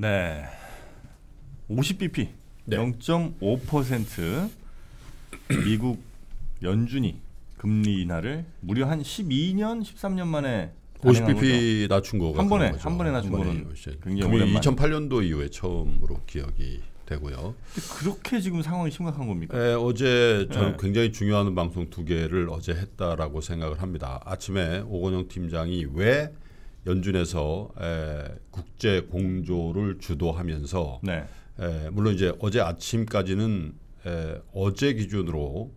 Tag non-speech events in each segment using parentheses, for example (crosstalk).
네. 50bp 네. 0.5% 미국 연준이 금리 인하를 무려 한 12년, 13년 만에 50bp 낮춘 거가 한 번에 거죠. 한 번에 낮춘 한 거는 굉장히 오랜만. 2008년도 이후에 처음으로 기억이 되고요. 그렇게 지금 상황이 심각한 겁니까? 네, 어제 저 네. 굉장히 중요한 방송 두 개를 어제 했다라고 생각을 합니다. 아침에 오건영 팀장이 왜 연준에서 에, 국제 공조를 주도하면서 네. 에, 물론 이제 어제 아침까지는 에, 어제 기준으로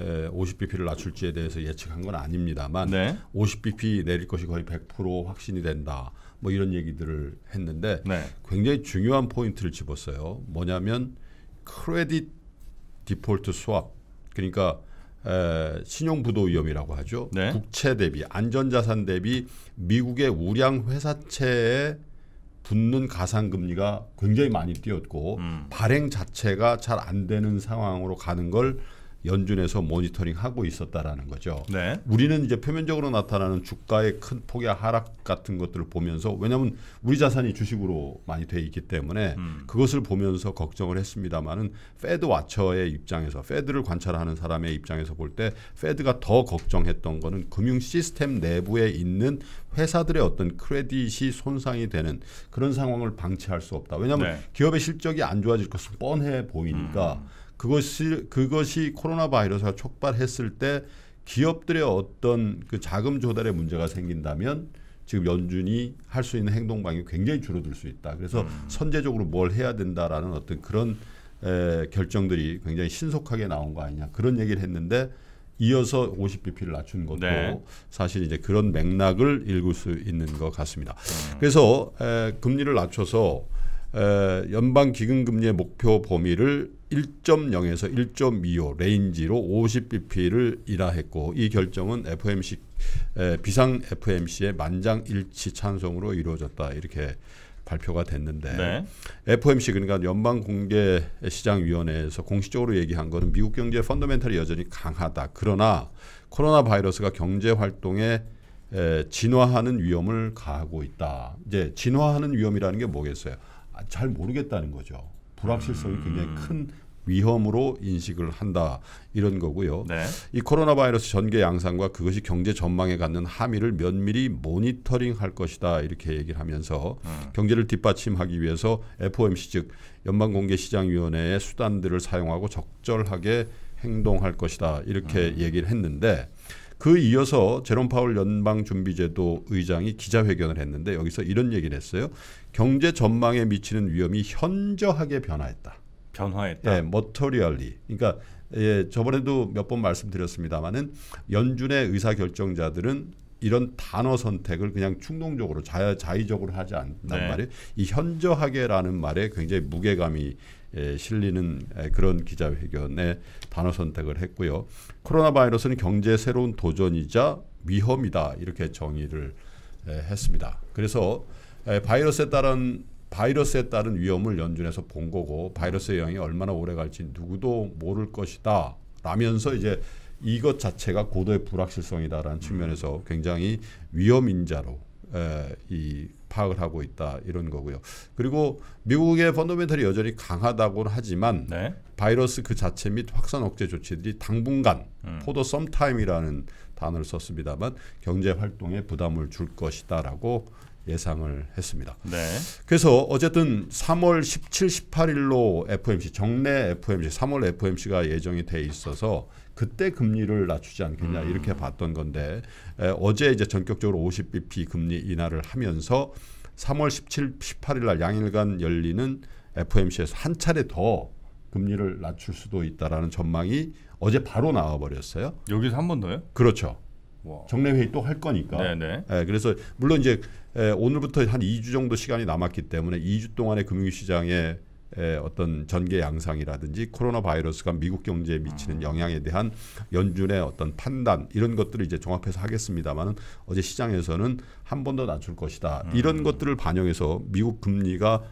에, 50bp를 낮출지에 대해서 예측한 건 아닙니다만 네. 50bp 내릴 것이 거의 100% 확신이 된다. 뭐 이런 얘기들을 했는데 네. 굉장히 중요한 포인트를 집었어요. 뭐냐면 크레딧 디폴트 수압 그러니까 에, 신용부도 위험이라고 하죠. 네. 국채 대비 안전자산 대비 미국의 우량 회사채에 붙는 가상금리가 굉장히 많이 뛰었고 음. 발행 자체가 잘 안 되는 상황으로 가는 걸 연준에서 모니터링하고 있었다라는 거죠. 네. 우리는 이제 표면적으로 나타나는 주가의 큰 폭의 하락 같은 것들을 보면서 왜냐하면 우리 자산이 주식으로 많이 돼 있기 때문에 음. 그것을 보면서 걱정을 했습니다만은 페드 와처의 입장에서 페드를 관찰하는 사람의 입장에서 볼 때 페드가 더 걱정했던 거는 금융 시스템 내부에 있는 회사들의 어떤 크레딧이 손상이 되는 그런 상황을 방치할 수 없다. 왜냐하면 네. 기업의 실적이 안 좋아질 것은 뻔해 보이니까 음. 그것이 그것이 코로나 바이러스가 촉발했을 때 기업들의 어떤 그 자금 조달에 문제가 생긴다면 지금 연준이 할 수 있는 행동방이 향 굉장히 줄어들 수 있다. 그래서 음. 선제적으로 뭘 해야 된다라는 어떤 그런 에, 결정들이 굉장히 신속하게 나온 거 아니냐 그런 얘기를 했는데 이어서 50bp를 낮춘 것도 네. 사실 이제 그런 맥락을 읽을 수 있는 것 같습니다. 음. 그래서 에, 금리를 낮춰서 연방 기금 금리의 목표 범위를 1.0에서 1.25 레인지로 50bp를 일하했고 이 결정은 FMC 에, 비상 FMC의 만장일치 찬성으로 이루어졌다 이렇게 발표가 됐는데 네. FOMC 그러니까 연방 공개 시장 위원회에서 공식적으로 얘기한 것은 미국 경제 펀더멘털이 여전히 강하다. 그러나 코로나 바이러스가 경제 활동에 에, 진화하는 위험을 가하고 있다. 이제 진화하는 위험이라는 게 뭐겠어요? 아, 잘 모르겠다는 거죠. 불확실성이 음. 굉장히 큰 위험으로 인식을 한다 이런 거고요. 네. 이 코로나 바이러스 전개 양상과 그것이 경제 전망에 갖는 함의를 면밀히 모니터링할 것이다 이렇게 얘기를 하면서 음. 경제를 뒷받침하기 위해서 FOMC 즉 연방공개시장위원회의 수단들을 사용하고 적절하게 행동할 것이다 이렇게 음. 얘기를 했는데 그 이어서 제롬 파울 연방준비제도 의장이 기자회견을 했는데 여기서 이런 얘기를 했어요. 경제 전망에 미치는 위험이 현저하게 변화했다. 변화했다. 예, 머터리얼리. 그러니까 예, 저번에도 몇 번 말씀드렸습니다만은 연준의 의사결정자들은 이런 단어 선택을 그냥 충동적으로 자, 자의적으로 하지 않단 네. 말이에요. 이 현저하게라는 말에 굉장히 무게감이 예, 실리는 그런 기자회견에 단어 선택을 했고요. 코로나 바이러스는 경제 새로운 도전이자 위험이다 이렇게 정의를 예, 했습니다. 그래서 예, 바이러스에 따른 바이러스에 따른 위험을 연준에서 본 거고 바이러스의 영향이 얼마나 오래 갈지 누구도 모를 것이다 라면서 이제 이것 자체가 고도의 불확실성이다라는 음. 측면에서 굉장히 위험인자로 에, 이 파악을 하고 있다 이런 거고요. 그리고 미국의 펀더멘털이 여전히 강하다고는 하지만 네. 바이러스 그 자체 및 확산 억제 조치들이 당분간 포도 음. 썸타임이라는 단어를 썼습니다만 경제 활동에 부담을 줄 것이다라고 예상을 했습니다. 네. 그래서 어쨌든 3월 17, 18일로 FOMC 정례 FOMC 3월 FOMC가 예정이 돼 있어서 그때 금리를 낮추지 않겠냐 음. 이렇게 봤던 건데 에, 어제 이제 전격적으로 50bp 금리 인하를 하면서 3월 17, 18일 날 양일간 열리는 FOMC에서 한 차례 더 금리를 낮출 수도 있다라는 전망이 어제 바로 나와 버렸어요. 여기서 한 번 더요? 그렇죠. 정례회의 또 할 거니까. 네네. 네. 예, 그래서 물론 이제 예, 오늘부터 한 2주 정도 시간이 남았기 때문에 2주 동안의 금융시장에 예, 어떤 전개 양상이라든지 코로나 바이러스가 미국 경제에 미치는 음. 영향에 대한 연준의 어떤 판단 이런 것들을 이제 종합해서 하겠습니다만은 어제 시장에서는 한 번 더 낮출 것이다. 음. 이런 것들을 반영해서 미국 금리가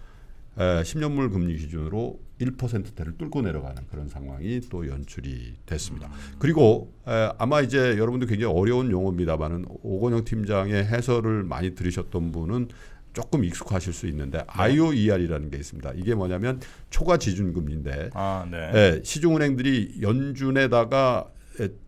에, 예, 10년물 금리 기준으로 1%대를 뚫고 내려가는 그런 상황이 또 연출이 됐습니다. 그리고 에, 아마 이제 여러분도 굉장히 어려운 용어입니다만은 오건영 팀장의 해설을 많이 들으셨던 분은 조금 익숙하실 수 있는데 네. IOER이라는 게 있습니다. 이게 뭐냐면 초과 지준금인데 아, 네. 에, 시중은행들이 연준에다가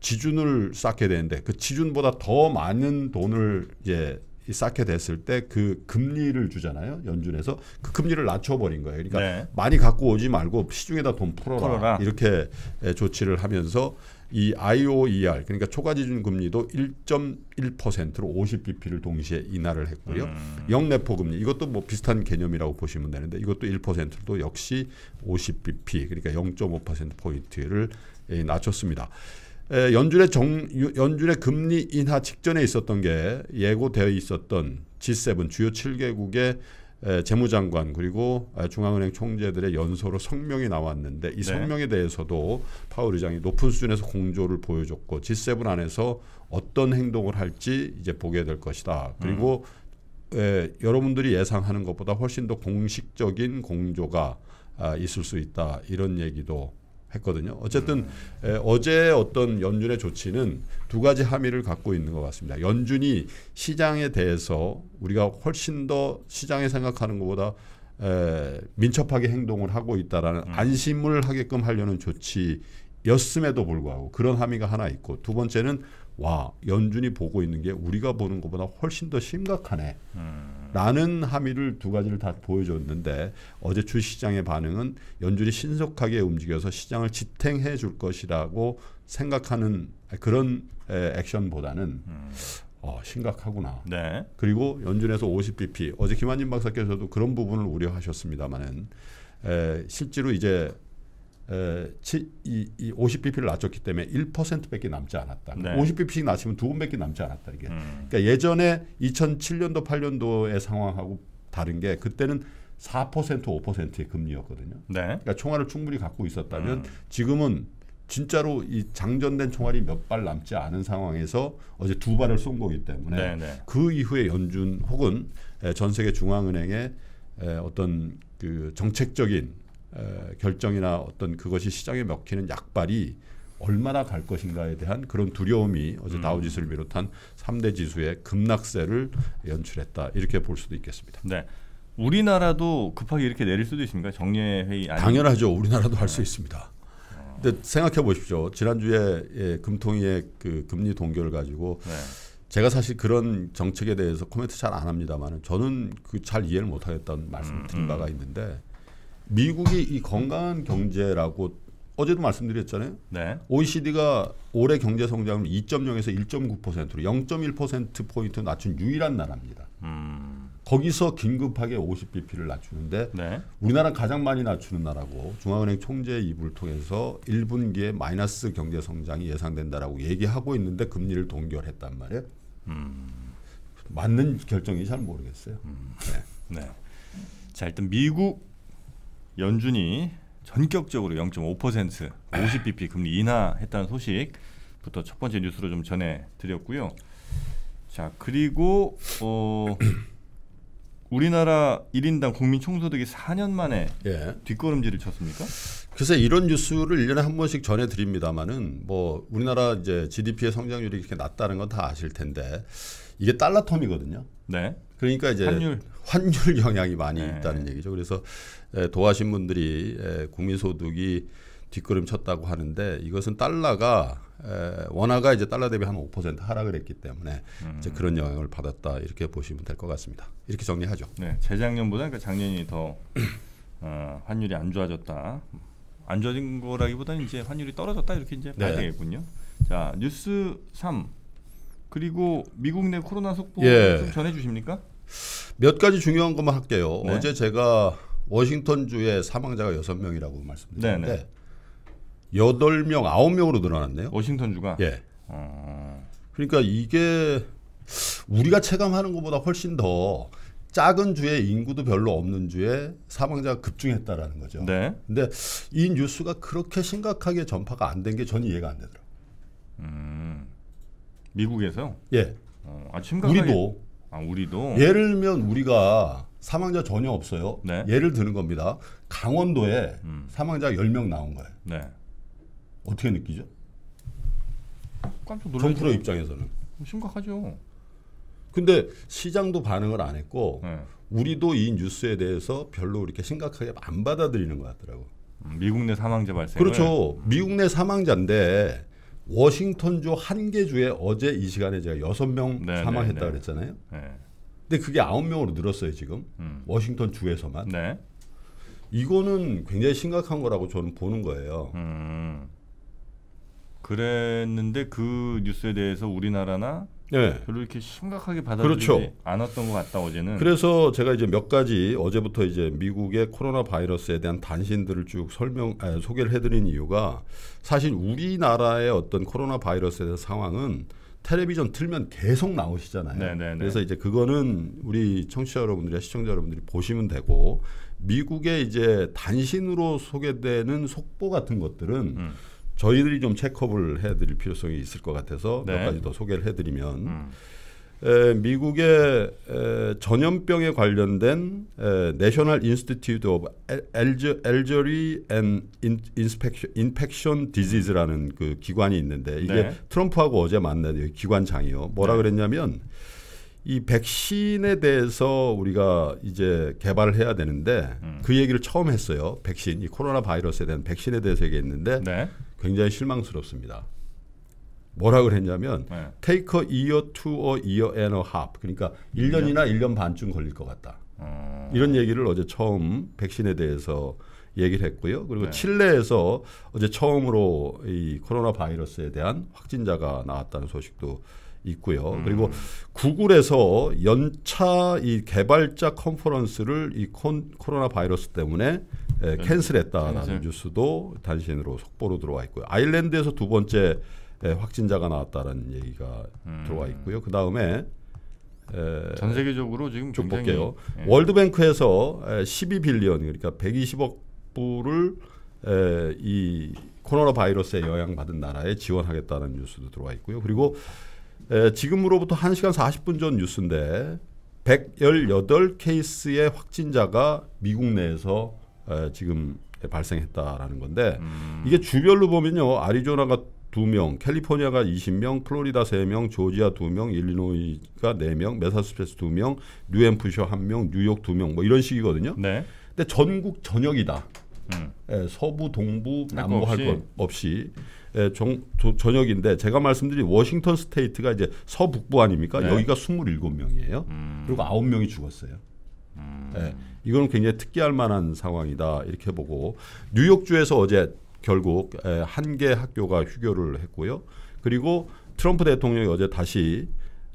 지준을 쌓게 되는데 그 지준보다 더 많은 돈을 이제 쌓게 됐을 때 그 금리를 주잖아요 연준에서 그 금리를 낮춰버린 거예요. 그러니까 네. 많이 갖고 오지 말고 시중에다 돈 풀어라, 풀어라. 이렇게 조치를 하면서 이 IOER 그러니까 초과지준 금리도 1.1%로 50bp를 동시에 인하를 했고요. 음. 영내포 금리 이것도 뭐 비슷한 개념이라고 보시면 되는데 이것도 1도 역시 50bp 그러니까 0.5% 포인트를 낮췄습니다. 연준의 정, 연준의 금리 인하 직전에 있었던 게 예고되어 있었던 G7 주요 7개국의 재무장관 그리고 아, 중앙은행 총재들의 연소로 성명이 나왔는데 이 네. 성명에 대해서도 파월 의장이 높은 수준에서 공조를 보여줬고 G7 안에서 어떤 행동을 할지 이제 보게 될 것이다. 그리고 음. 에, 여러분들이 예상하는 것보다 훨씬 더 공식적인 공조가 아, 있을 수 있다 이런 얘기도 했거든요. 어쨌든 음. 어제 어떤 연준의 조치는 두 가지 함의를 갖고 있는 것 같습니다. 연준이 시장에 대해서 우리가 훨씬 더 시장에 생각하는 것보다 에, 민첩하게 행동을 하고 있다라는 음. 안심을 하게끔 하려는 조치였음에도 불구하고 그런 함의가 하나 있고 두 번째는 와 연준이 보고 있는 게 우리가 보는 것보다 훨씬 더 심각하네. 음. 라는 함의를 두 가지를 다 보여줬는데 어제 주시장의 반응은 연준이 신속하게 움직여서 시장을 지탱해 줄 것이라고 생각하는 그런 액션보다는 음. 어, 심각하구나. 네. 그리고 연준에서 50bp 어제 김한진 박사께서도 그런 부분을 우려하셨습니다마는 실제로 이제 에, 치, 이, 이 50bp를 낮췄기 때문에 1%밖에 남지 않았다. 네. 50bp씩 낮추면 두 번밖에 남지 않았다 이게. 음. 그러니까 예전에 2007년도 8년도의 상황하고 다른 게 그때는 4% 5%의 금리였거든요. 네. 그러니까 총알을 충분히 갖고 있었다면 음. 지금은 진짜로 이 장전된 총알이 몇 발 남지 않은 상황에서 어제 두 발을 쏜 거기 때문에 네네. 네. 그 이후에 연준 혹은 전 세계 중앙은행의 어떤 그 정책적인 결정이나 어떤 그것이 시장에 먹히는 약발이 얼마나 갈 것인가에 대한 그런 두려움이 어제 음. 다우지수를 비롯한 3대 지수의 급락세를 연출했다 이렇게 볼 수도 있겠습니다. 네. 우리나라도 급하게 이렇게 내릴 수도 있습니까? 정례 회의 당연하죠. 우리나라도 할수 네. 있습니다. 어. 근데 생각해 보십시오. 지난주에 예, 금통위의 그 금리 동결 을 가지고 네. 제가 사실 그런 정책에 대해서 코멘트 잘 안 합니다만 저는 그 잘 이해를 못하겠다는 말씀을 음, 드린 음. 바가 있는데 미국이 이 건강한 경제라고 어제도 말씀드렸잖아요. 네. OECD가 올해 경제 성장을 2.0에서 1.9%로 0.1% 포인트 낮춘 유일한 나라입니다. 음. 거기서 긴급하게 50bp를 낮추는데 네. 우리나라 가장 많이 낮추는 나라고 중앙은행 총재 입을 통해서 1분기에 마이너스 경제 성장이 예상된다라고 얘기하고 있는데 금리를 동결했단 말이에요. 음. 맞는 결정이 잘 모르겠어요. 음. 네. 네. 자 일단 미국 연준이 전격적으로 0.5% 50bp 금리 인하했다는 소식부터 첫 번째 뉴스로 좀 전해 드렸고요. 자 그리고 어, (clears throat) 우리나라 1인당 국민 총소득이 4년 만에 예. 뒷걸음질을 쳤습니까? 글쎄 이런 뉴스를 1년에 한 번씩 전해 드립니다만은 뭐 우리나라 이제 GDP의 성장률이 이렇게 낮다는 건 다 아실 텐데 이게 달러 텀이거든요. 네. 그러니까 이제 환율, 환율 영향이 많이 네. 있다는 얘기죠. 그래서 도하신 분들이 국민소득이 뒷걸음쳤다고 하는데 이것은 달러가 원화가 이제 달러 대비 한 5% 하락을 했기 때문에 음. 이제 그런 영향을 받았다 이렇게 보시면 될 것 같습니다. 이렇게 정리하죠. 네, 재작년보다 그러니까 작년이 더 어, 환율이 안 좋아졌다. 안 좋아진 거라기보다는 이제 환율이 떨어졌다 이렇게 이제 봐야 네. 되겠군요. 자 뉴스 3 그리고 미국 내 코로나 속보 예. 좀 전해 주십니까? 몇 가지 중요한 것만 할게요. 네. 어제 제가 워싱턴주의 사망자가 6 명이라고 말씀드렸는데 네, 네. 여덟 명9 명으로 늘어났네요. 워싱턴주가. 예. 어... 그러니까 이게 우리가 체감하는 것보다 훨씬 더 작은 주에 인구도 별로 없는 주에 사망자가 급증했다라는 거죠. 네. 근데 이 뉴스가 그렇게 심각하게 전파가 안 된 게 저는 이해가 안 되더라고요. 음. 미국에서? 예. 어, 아, 심각하게. 우리도. 아, 우리도. 예를 들면 우리가 사망자 전혀 없어요. 네. 예를 드는 겁니다. 강원도에 음. 사망자 10명 나온 거예요. 네. 어떻게 느끼죠? 깜짝 놀라죠. 정프로 입장에서는. 심각하죠. 근데 시장도 반응을 안 했고 네. 우리도 이 뉴스에 대해서 별로 이렇게 심각하게 안 받아들이는 것 같더라고. 음, 미국 내 사망자 발생. 그렇죠. 미국 내 사망자인데 워싱턴주 한 개 주에 어제 이 시간에 제가 여섯 명 네, 네, 사망했다 고 네. 그랬잖아요. 근데 그게 아홉 명으로 늘었어요 지금 음. 워싱턴 주에서만. 네. 이거는 굉장히 심각한 거라고 저는 보는 거예요. 음. 그랬는데 그 뉴스에 대해서 우리나라나 네. 별로 이렇게 심각하게 받아들이지 그렇죠. 않았던 것 같다 어제는. 그래서 제가 이제 몇 가지 어제부터 이제 미국의 코로나 바이러스에 대한 단신들을 쭉 설명 아 소개를 해드린 이유가 사실 우리나라의 어떤 코로나 바이러스에 대한 상황은 텔레비전 틀면 계속 나오시잖아요. 네네네. 네, 네. 그래서 이제 그거는 우리 청취자 여러분들이 시청자 여러분들이 보시면 되고 미국의 이제 단신으로 소개되는 속보 같은 것들은 음. 저희들이 좀 체크업을 해드릴 필요성이 있을 것 같아서 네. 몇 가지 더 소개를 해드리면 음. 에, 미국의 에, 전염병에 관련된 에, n a t i o 튜 a l Institute of e l d e r 라는그 기관이 있는데 이게 네. 트럼프하고 어제 만났는데 기관장이요. 뭐라 네. 그랬냐면 이 백신에 대해서 우리가 이제 개발을 해야 되는데 음. 그 얘기를 처음 했어요. 백신 이 코로나 바이러스에 대한 백신에 대해서 얘기했는데 네. 굉장히 실망스럽습니다. 뭐라 그랬냐면 네. take a year to a year and a half 그러니까 1년이나 1년 반쯤 걸릴 것 같다. 어. 이런 얘기를 어제 처음 백신에 대해서 얘기를 했고요. 그리고 네. 칠레에서 어제 처음으로 이 코로나 바이러스에 대한 확진자가 나왔다는 소식도 있고요. 음. 그리고 구글에서 연차 이 개발자 컨퍼런스를 이 콘, 코로나 바이러스 때문에 에, 네. 캔슬했다라는 캔슬. 뉴스도 단신으로 속보로 들어와 있고요. 아일랜드에서 두 번째 예, 확진자가 나왔다는 얘기가 음. 들어와 있고요. 그 다음에 전 세계적으로 지금 좀 볼게요. 예. 월드뱅크에서 12빌리언 그러니까 120억 불을 에, 이 코로나 바이러스에 영향받은 나라에 지원하겠다는 뉴스도 들어와 있고요. 그리고 에, 지금으로부터 1시간 40분 전 뉴스인데 118케이스의 확진자가 미국 내에서 에, 지금 발생했다라는 건데 음. 이게 주별로 보면요. 아리조나가 2명, 캘리포니아가 20명, 플로리다 3명, 조지아 2명, 일리노이가 4명, 메사스세스 2명, 뉴햄프셔 1명, 뉴욕 2명 뭐 이런 식이거든요. 네. 근데 전국 전역이다. 음. 예, 서부, 동부, 남부 할것 없이 예, 정, 조, 전역인데 제가 말씀드린 워싱턴 스테이트가 이제 서북부 아닙니까? 네. 여기가 27명이에요. 음. 그리고 9명이 죽었어요. 음. 예, 이거는 굉장히 특기할 만한 상황이다 이렇게 보고 뉴욕주에서 어제 결국 한 개 학교가 휴교를 했고요. 그리고 트럼프 대통령이 어제 다시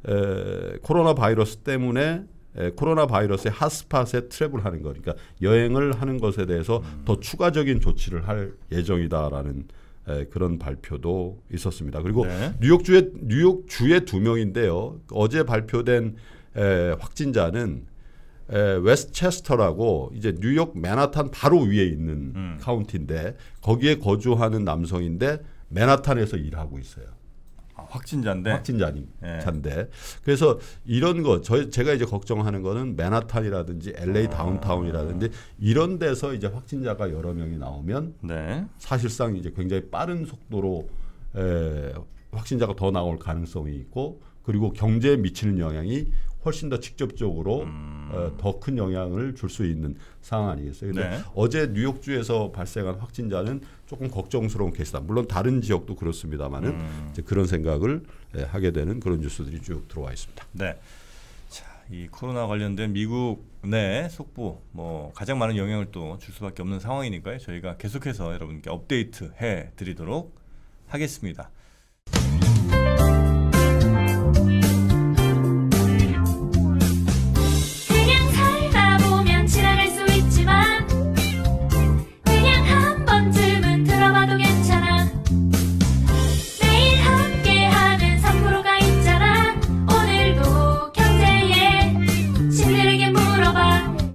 에, 코로나 바이러스 때문에 에, 코로나 바이러스의 핫스팟에 트래블하는 거, 그러니까 여행을 하는 것에 대해서 음. 더 추가적인 조치를 할 예정이다라는 에, 그런 발표도 있었습니다. 그리고 네. 뉴욕주에 뉴욕주에 두 명인데요. 어제 발표된 에, 확진자는 에, 웨스체스터라고 이제 뉴욕 맨하탄 바로 위에 있는 음. 카운티인데 거기에 거주하는 남성인데 맨하탄에서 일하고 있어요. 아, 확진자인데 확진자님 예. 그래서 이런 거 저, 제가 이제 걱정하는 거는 맨하탄이라든지 LA 아. 다운타운이라든지 이런 데서 이제 확진자가 여러 명이 나오면 네. 사실상 이제 굉장히 빠른 속도로 에, 확진자가 더 나올 가능성이 있고 그리고 경제에 미치는 영향이 훨씬 더 직접적으로 음. 어, 더큰 영향을 줄 수 있는 상황 아니겠어요. 네. 어제 뉴욕주에서 발생한 확진자는 조금 걱정스러운 케이스다. 물론 다른 지역도 그렇습니다만은 음. 그런 생각을 예, 하게 되는 그런 뉴스들이 쭉 들어와 있습니다. 네. 자, 이 코로나 관련된 미국 내 속보 뭐 가장 많은 영향을 또 줄 수밖에 없는 상황이니까요. 저희가 계속해서 여러분께 업데이트 해 드리도록 하겠습니다.